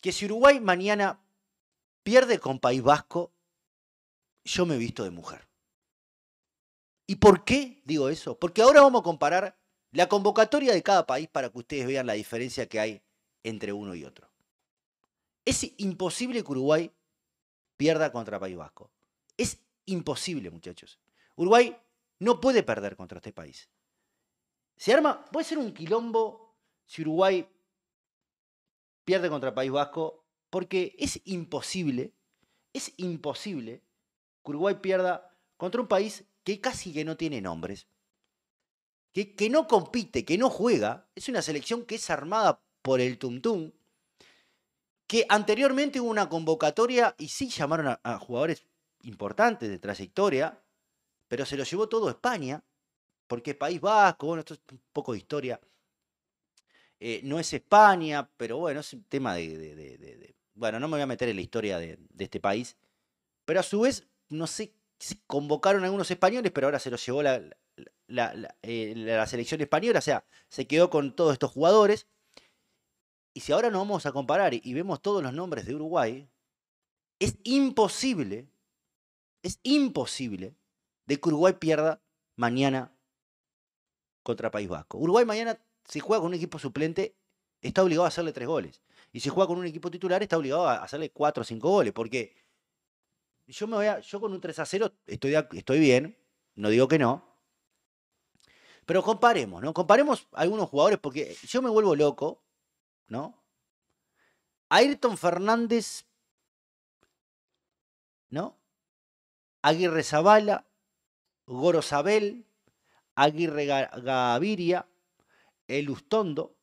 que si Uruguay mañana pierde con País Vasco, yo me visto de mujer. ¿Y por qué digo eso? Porque ahora vamos a comparar la convocatoria de cada país para que ustedes vean la diferencia que hay entre uno y otro. Es imposible que Uruguay pierda contra País Vasco. Es imposible, muchachos. Uruguay no puede perder contra este país. Se arma, puede ser un quilombo si Uruguay pierde contra País Vasco, porque es imposible, es imposible que Uruguay pierda contra un país que casi que no tiene nombres, que, que no compite, que no juega, es una selección que es armada por el Tumtum, que anteriormente hubo una convocatoria y sí llamaron a, jugadores importantes de trayectoria, pero se lo llevó todo España, porque País Vasco, esto es un poco de historia eh, no es España, pero bueno, es un tema de, Bueno, no me voy a meter en la historia de, este país. Pero a su vez, no sé convocaron a algunos españoles, pero ahora se los llevó la, eh, la selección española. O sea, se quedó con todos estos jugadores. Y si ahora nos vamos a comparar y vemos todos los nombres de Uruguay, es imposible, es imposible de que Uruguay pierda mañana contra País Vasco. Uruguay mañana si juega con un equipo suplente, está obligado a hacerle tres goles. Y si juega con un equipo titular, está obligado a hacerle cuatro o cinco goles. Porque yo me voy a, yo con un 3 a 0 estoy, estoy bien, no digo que no. Pero comparemos, ¿no? Comparemos algunos jugadores porque yo me vuelvo loco, ¿no? Ayrton Fernández, ¿no? Aguirre Zavala, Gorosabel, Aguirre Gaviria, Elustondo,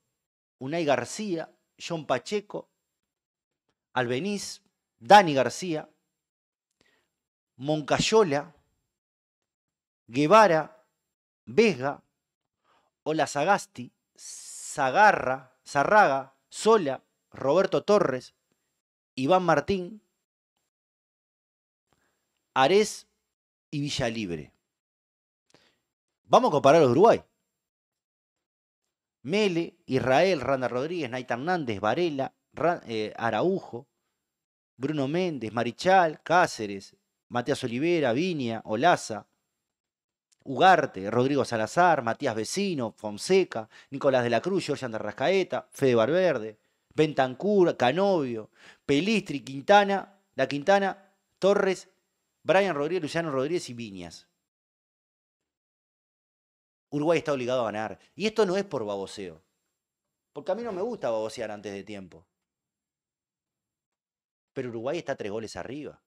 Unai García, John Pacheco, Albeniz, Dani García, Moncayola, Guevara, Vega, Olazagasti, Zagarra, Zarraga, Sola, Roberto Torres, Iván Martín, Ares y Villalibre. Vamos a comparar a Uruguay. Mele, Israel, Randa Rodríguez, Naita Hernández, Varela, eh, Araujo, Bruno Méndez, Marichal, Cáceres, Matías Olivera, Viña, Olaza, Ugarte, Rodrigo Salazar, Matías Vecino, Fonseca, Nicolás de la Cruz, Jorge Rascaeta, Fede Valverde, Bentancur, Canovio, Pelistri, Quintana, La Quintana, Torres, Brian Rodríguez, Luciano Rodríguez y Viñas. Uruguay está obligado a ganar. Y esto no es por baboseo. Porque a mí no me gusta babosear antes de tiempo. Pero Uruguay está tres goles arriba.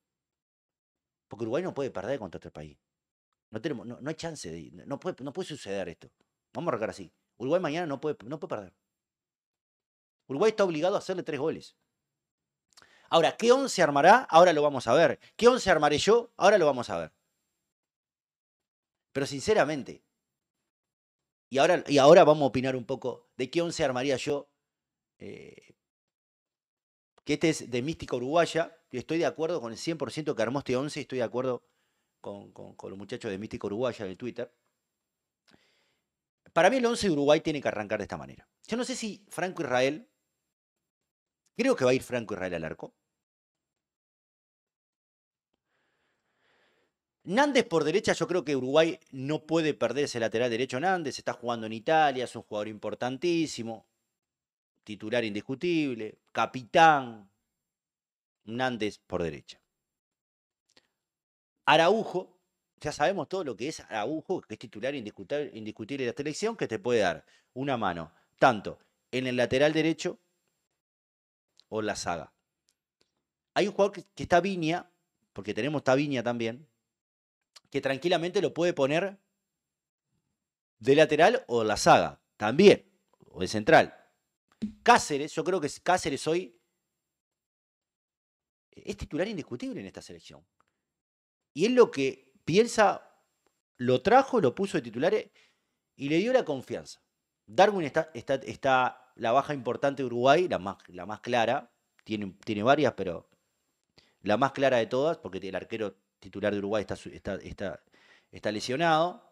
Porque Uruguay no puede perder contra otro país. No, tenemos, no, hay chance de no puede, no puede suceder esto. Vamos a arrancar así. Uruguay mañana no puede, no puede perder. Uruguay está obligado a hacerle tres goles. Ahora, ¿qué once armará? Ahora lo vamos a ver. ¿Qué once armaré yo? Ahora lo vamos a ver. Pero sinceramente, y ahora, y ahora vamos a opinar un poco de qué once armaría yo. Eh, que este es de Místico Uruguaya. Y estoy de acuerdo con el 100% que armó este once. Estoy de acuerdo con, con, los muchachos de Místico Uruguaya de Twitter. Para mí el 11 de Uruguay tiene que arrancar de esta manera. Yo no sé si Franco Israel, creo que va a ir Franco Israel al arco. Nández por derecha, yo creo que Uruguay no puede perder ese lateral derecho. Nández está jugando en Italia, es un jugador importantísimo, titular indiscutible, capitán. Nández por derecha. Araujo, ya sabemos todo lo que es Araujo, que es titular indiscutible, de la selección, que te puede dar una mano, tanto en el lateral derecho o en la saga. Hay un jugador que, que está Viña, porque tenemos Taviña también, que tranquilamente lo puede poner de lateral o de la saga, también, o de central. Cáceres, yo creo que Cáceres hoy es titular indiscutible en esta selección. Y es lo que piensa, lo trajo, lo puso de titular eh, y le dio la confianza. Darwin está, está, la baja importante de Uruguay, la más, la más clara, tiene, tiene varias, pero la más clara de todas, porque el arquero titular de Uruguay está, lesionado.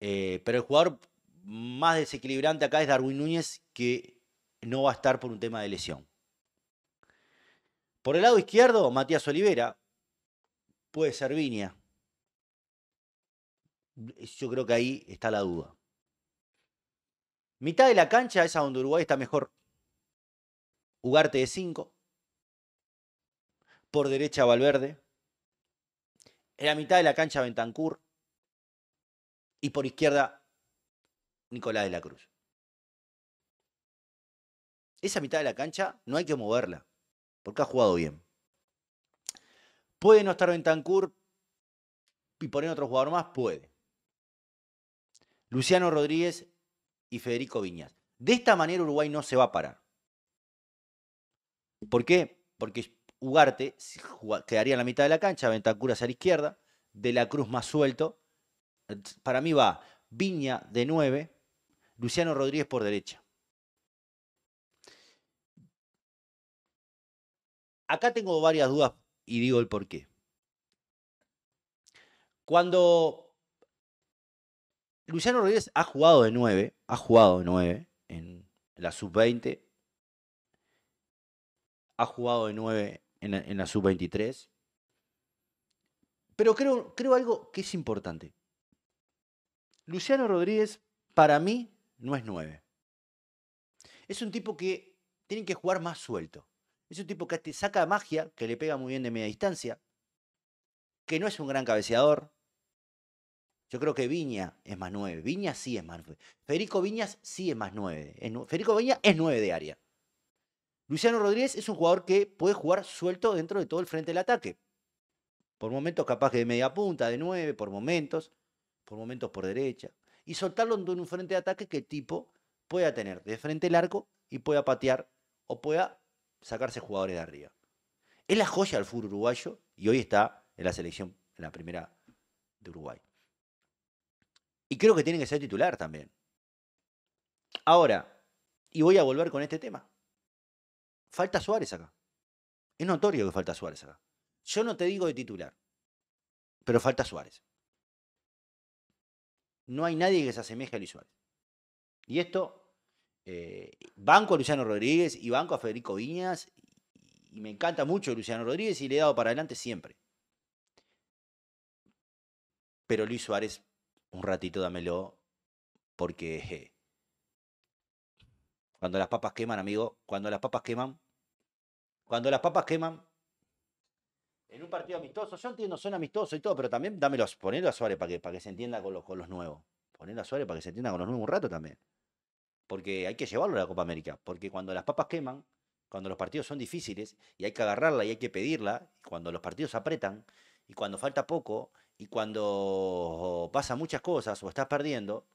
Eh, pero el jugador más desequilibrante acá es Darwin Núñez, que no va a estar por un tema de lesión. Por el lado izquierdo, Matías Olivera. Puede ser Viña. Yo creo que ahí está la duda. Mitad de la cancha es donde Uruguay está mejor. jugarte de 5 por derecha Valverde, en la mitad de la cancha Bentancur y por izquierda Nicolás de la Cruz. Esa mitad de la cancha no hay que moverla, porque ha jugado bien. Puede no estar Bentancur y poner otro jugador más, puede. Luciano Rodríguez y Federico Viñas. De esta manera Uruguay no se va a parar. ¿Por qué? Porque Ugarte quedaría en la mitad de la cancha, Ventacuras a la izquierda, De la Cruz más suelto. Para mí va Viña de 9, Luciano Rodríguez por derecha. Acá tengo varias dudas y digo el por qué. Cuando Luciano Rodríguez ha jugado de 9, ha jugado de 9 en la sub-20, ha jugado de 9 en la, sub-23. Pero creo, creo algo que es importante. Luciano Rodríguez, para mí, no es 9. Es un tipo que tiene que jugar más suelto. Es un tipo que te saca magia, que le pega muy bien de media distancia, que no es un gran cabeceador. Yo creo que Viña es más 9. Viña sí es más 9. Federico Viñas sí es más 9. Federico Viña es 9 de área. Luciano Rodríguez es un jugador que puede jugar suelto dentro de todo el frente del ataque. Por momentos capaz que de media punta, de nueve, por momentos, por momentos por derecha. Y soltarlo en un frente de ataque que el tipo pueda tener de frente el arco y pueda patear o pueda sacarse jugadores de arriba. Es la joya del fútbol uruguayo y hoy está en la selección, en la primera de Uruguay. Y creo que tiene que ser titular también. Ahora, y voy a volver con este tema. Falta Suárez acá. Es notorio que falta Suárez acá. Yo no te digo de titular, pero falta Suárez. No hay nadie que se asemeje a Luis Suárez. Y esto, eh, banco a Luciano Rodríguez y banco a Federico Viñas, y me encanta mucho Luciano Rodríguez y le he dado para adelante siempre. Pero Luis Suárez, un ratito dámelo, porque eh, cuando las papas queman, amigo, cuando las papas queman, cuando las papas queman, en un partido amistoso, yo entiendo, son amistosos y todo, pero también dámelos, a Suárez para que, para que se entienda con los, nuevos. Ponelo a Suárez para que se entienda con los nuevos un rato también. Porque hay que llevarlo a la Copa América, porque cuando las papas queman, cuando los partidos son difíciles y hay que agarrarla y hay que pedirla, cuando los partidos apretan y cuando falta poco y cuando pasa muchas cosas o estás perdiendo,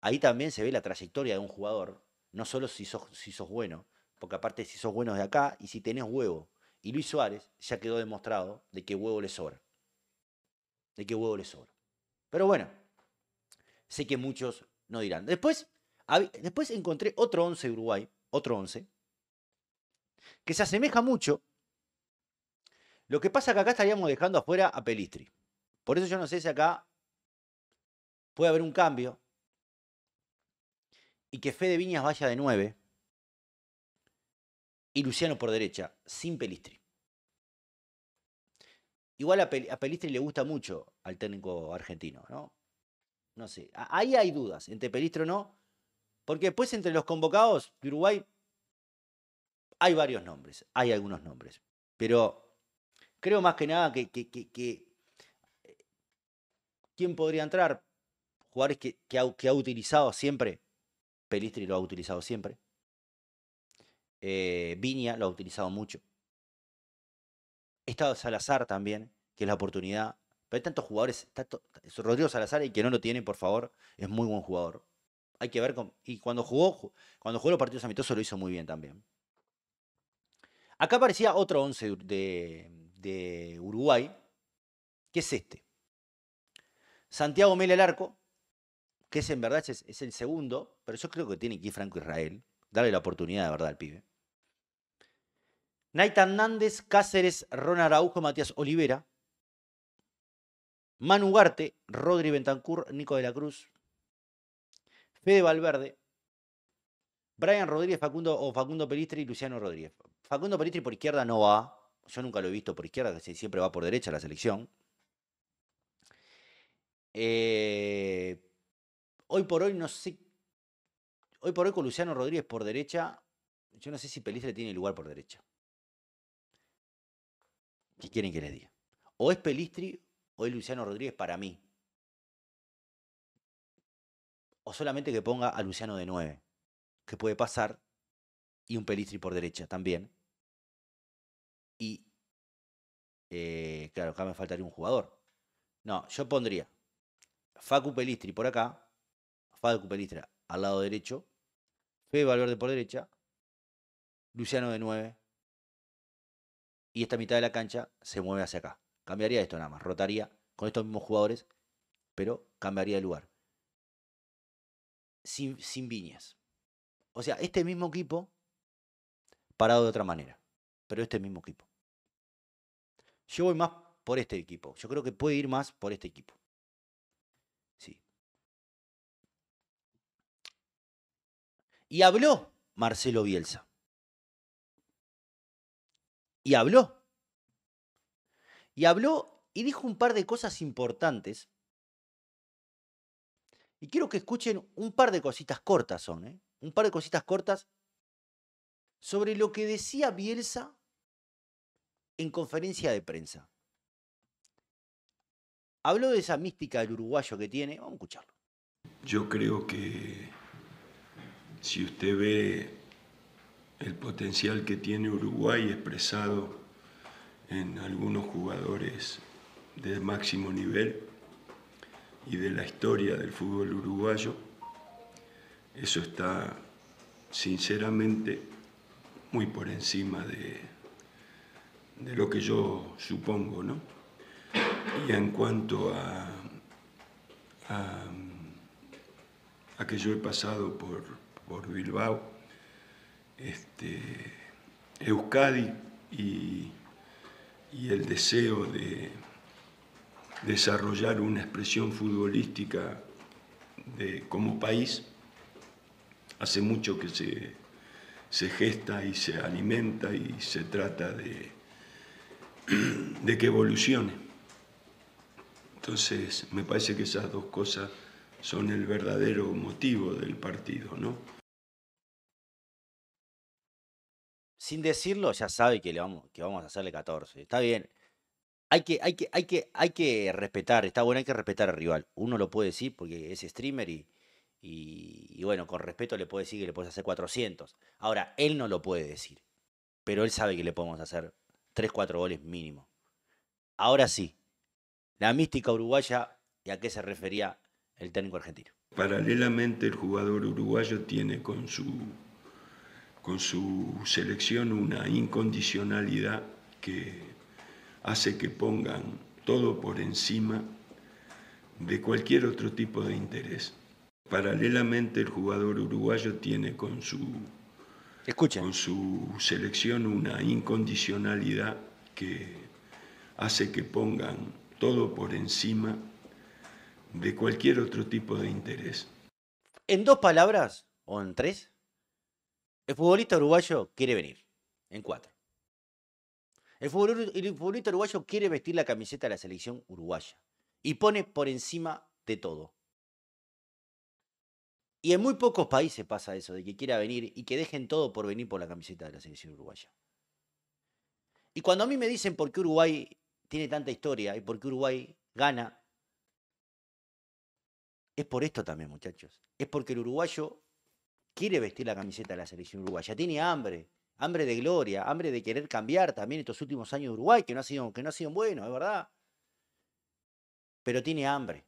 ahí también se ve la trayectoria de un jugador no solo si sos, si sos bueno, porque aparte si sos bueno de acá y si tenés huevo. Y Luis Suárez ya quedó demostrado de que huevo le sobra. De que huevo le sobra. Pero bueno, sé que muchos no dirán. Después, después encontré otro 11 de Uruguay, otro 11, que se asemeja mucho. Lo que pasa es que acá estaríamos dejando afuera a Pelistri. Por eso yo no sé si acá puede haber un cambio y que Fede Viñas vaya de 9 y Luciano por derecha, sin Pelistri. Igual a, Pelistri le gusta mucho al técnico argentino, ¿no? No sé, ahí hay dudas, entre Pelistri o no, porque después entre los convocados de Uruguay hay varios nombres, hay algunos nombres, pero creo más que nada que, que, eh, quién podría entrar, jugadores que, que ha utilizado siempre Pelistri lo ha utilizado siempre. Eh, Viña lo ha utilizado mucho. Está Salazar también, que es la oportunidad. Pero hay tantos jugadores. Rodrigo Salazar, y que no lo tiene, por favor, es muy buen jugador. Hay que ver. Con, y cuando jugó, cuando jugó los partidos amistosos lo hizo muy bien también. Acá aparecía otro 11 de, Uruguay, que es este. Santiago Mel el arco, que es en verdad es, es, el segundo, pero yo creo que tiene que ir Franco Israel, darle la oportunidad de verdad al pibe. Naitan Nández, Cáceres, Ron Araujo, Matías Olivera, Manu Ugarte, Rodri Bentancur, Nico de la Cruz, Fede Valverde, Brian Rodríguez, Facundo o Facundo Pelistri y Luciano Rodríguez. Facundo Pelistri por izquierda no va. Yo nunca lo he visto por izquierda, que siempre va por derecha la selección. Eh, hoy por hoy no sé. Hoy por hoy con Luciano Rodríguez por derecha, yo no sé si Pelistri tiene lugar por derecha. ¿Qué quieren que les diga? O es Pelistri o es Luciano Rodríguez para mí. O solamente que ponga a Luciano de 9, que puede pasar, y un Pelistri por derecha también. Y, eh, claro, acá me faltaría un jugador. No, yo pondría Facu Pelistri por acá, Fado Pelistra al lado derecho, Fede Valverde por derecha, Luciano de 9. Y esta mitad de la cancha se mueve hacia acá. Cambiaría esto nada más, rotaría con estos mismos jugadores, pero cambiaría de lugar. sin viñas. O sea, este mismo equipo parado de otra manera, pero este mismo equipo. Yo voy más por este equipo. Yo creo que puede ir más por este equipo. Y habló Marcelo Bielsa. Y habló. Y habló y dijo un par de cosas importantes. Y quiero que escuchen un par de cositas cortas, son, ¿eh? Un par de cositas cortas sobre lo que decía Bielsa en conferencia de prensa. Habló de esa mística del uruguayo que tiene. Vamos a escucharlo. Yo creo que si usted ve el potencial que tiene Uruguay expresado en algunos jugadores de máximo nivel y de la historia del fútbol uruguayo, eso está sinceramente muy por encima de, de lo que yo supongo, ¿no? Y en cuanto a, a, a que yo he pasado por por Bilbao, este, Euskadi y, el deseo de desarrollar una expresión futbolística de, como país, hace mucho que se, gesta y se alimenta y se trata de, de que evolucione. Entonces, me parece que esas dos cosas son el verdadero motivo del partido, ¿no? sin decirlo, ya sabe que, le vamos, que vamos a hacerle 14. Está bien. Hay que, hay, que, hay, que, hay que respetar, está bueno, hay que respetar al rival. Uno lo puede decir porque es streamer y, y, bueno, con respeto le puede decir que le puedes hacer 400. Ahora, él no lo puede decir, pero él sabe que le podemos hacer 3, 4 goles mínimo. Ahora sí, la mística uruguaya y a qué se refería el técnico argentino. Paralelamente, el jugador uruguayo tiene con su con su selección una incondicionalidad que hace que pongan todo por encima de cualquier otro tipo de interés. Paralelamente el jugador uruguayo tiene con su, su selección una incondicionalidad que hace que pongan todo por encima de cualquier otro tipo de interés. En dos palabras, o en tres, el futbolista uruguayo quiere venir en cuatro. El futbolista uruguayo quiere vestir la camiseta de la selección uruguaya y pone por encima de todo. Y en muy pocos países pasa eso, de que quiera venir y que dejen todo por venir por la camiseta de la selección uruguaya. Y cuando a mí me dicen por qué Uruguay tiene tanta historia y por qué Uruguay gana, es por esto también, muchachos. Es porque el uruguayo quiere vestir la camiseta de la selección uruguaya, tiene hambre, hambre de gloria, hambre de querer cambiar también estos últimos años de Uruguay, que no, ha sido, que no ha sido bueno, es verdad. Pero tiene hambre.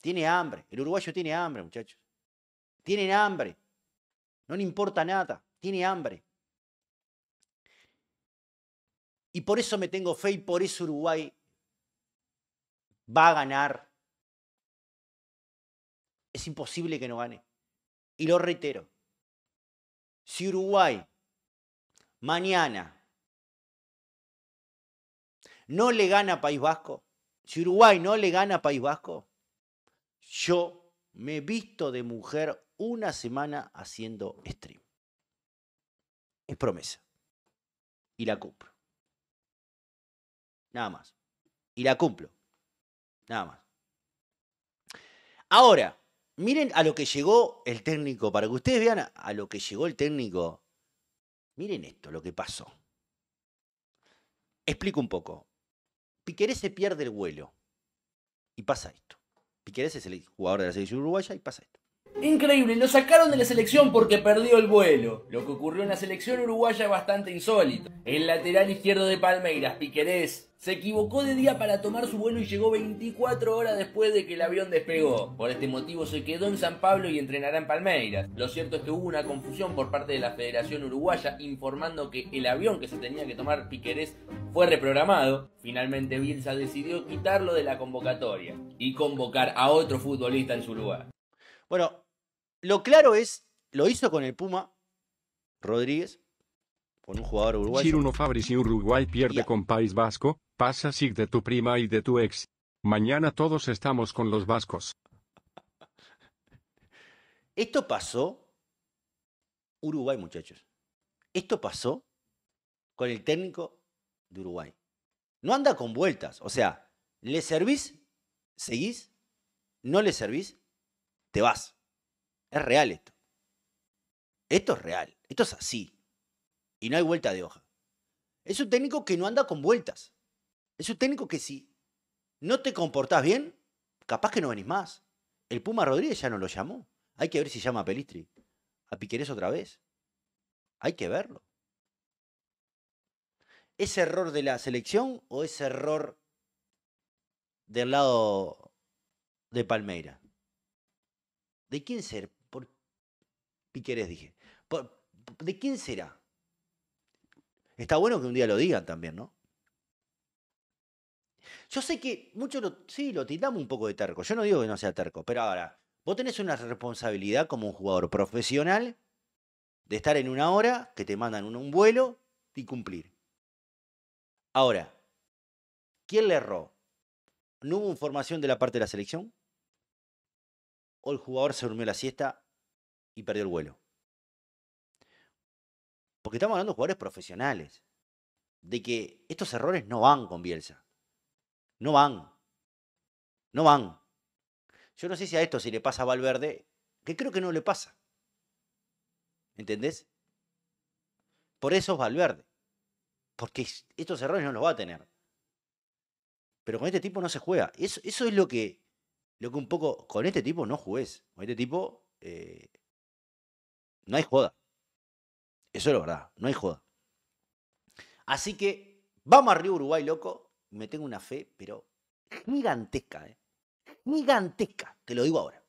Tiene hambre. El uruguayo tiene hambre, muchachos. Tienen hambre. No le importa nada. Tiene hambre. Y por eso me tengo fe y por eso Uruguay va a ganar. Es imposible que no gane. Y lo reitero, si Uruguay mañana no le gana a País Vasco, si Uruguay no le gana a País Vasco, yo me visto de mujer una semana haciendo stream. Es promesa. Y la cumplo. Nada más. Y la cumplo. Nada más. Ahora, Miren a lo que llegó el técnico, para que ustedes vean a lo que llegó el técnico. Miren esto, lo que pasó. Explico un poco. Piquerés se pierde el vuelo y pasa esto. Piquerés es el jugador de la selección uruguaya y pasa esto. Increíble, lo sacaron de la selección porque perdió el vuelo. Lo que ocurrió en la selección uruguaya es bastante insólito. El lateral izquierdo de Palmeiras, Piquerés, se equivocó de día para tomar su vuelo y llegó 24 horas después de que el avión despegó. Por este motivo se quedó en San Pablo y entrenará en Palmeiras. Lo cierto es que hubo una confusión por parte de la Federación Uruguaya informando que el avión que se tenía que tomar Piquerés fue reprogramado. Finalmente Bielsa decidió quitarlo de la convocatoria y convocar a otro futbolista en su lugar. Bueno, lo claro es, lo hizo con el Puma Rodríguez, con un jugador uruguayo. Chiruno Uruguay pierde con País Vasco, pasa SIG de tu prima y de tu ex. Mañana todos estamos con los vascos. Esto pasó Uruguay, muchachos. Esto pasó con el técnico de Uruguay. No anda con vueltas. O sea, le servís, seguís, no le servís, te vas. Es real esto. Esto es real. Esto es así. Y no hay vuelta de hoja. Es un técnico que no anda con vueltas. Es un técnico que si no te comportás bien, capaz que no venís más. El Puma Rodríguez ya no lo llamó. Hay que ver si llama a Pelistri. A Piquerés otra vez. Hay que verlo. ¿Es error de la selección o es error del lado de Palmeira? ¿De quién será? Por Piquerés dije. ¿De quién será? Está bueno que un día lo digan también, ¿no? Yo sé que muchos lo, sí lo tildamos un poco de terco. Yo no digo que no sea terco, pero ahora, vos tenés una responsabilidad como un jugador profesional de estar en una hora, que te mandan un, un vuelo y cumplir. Ahora, ¿quién le erró? ¿No hubo información de la parte de la selección? ¿O el jugador se durmió la siesta y perdió el vuelo? Porque estamos hablando de jugadores profesionales. De que estos errores no van con Bielsa. No van. No van. Yo no sé si a esto si le pasa a Valverde, que creo que no le pasa. ¿Entendés? Por eso es Valverde. Porque estos errores no los va a tener. Pero con este tipo no se juega. Eso, es lo que, lo que un poco. Con este tipo no jugues. Con este tipo eh, no hay joda. Eso es lo verdad, no hay joda. Así que vamos arriba Uruguay, loco. Me tengo una fe, pero gigantesca, ¿eh? Gigantesca, te lo digo ahora.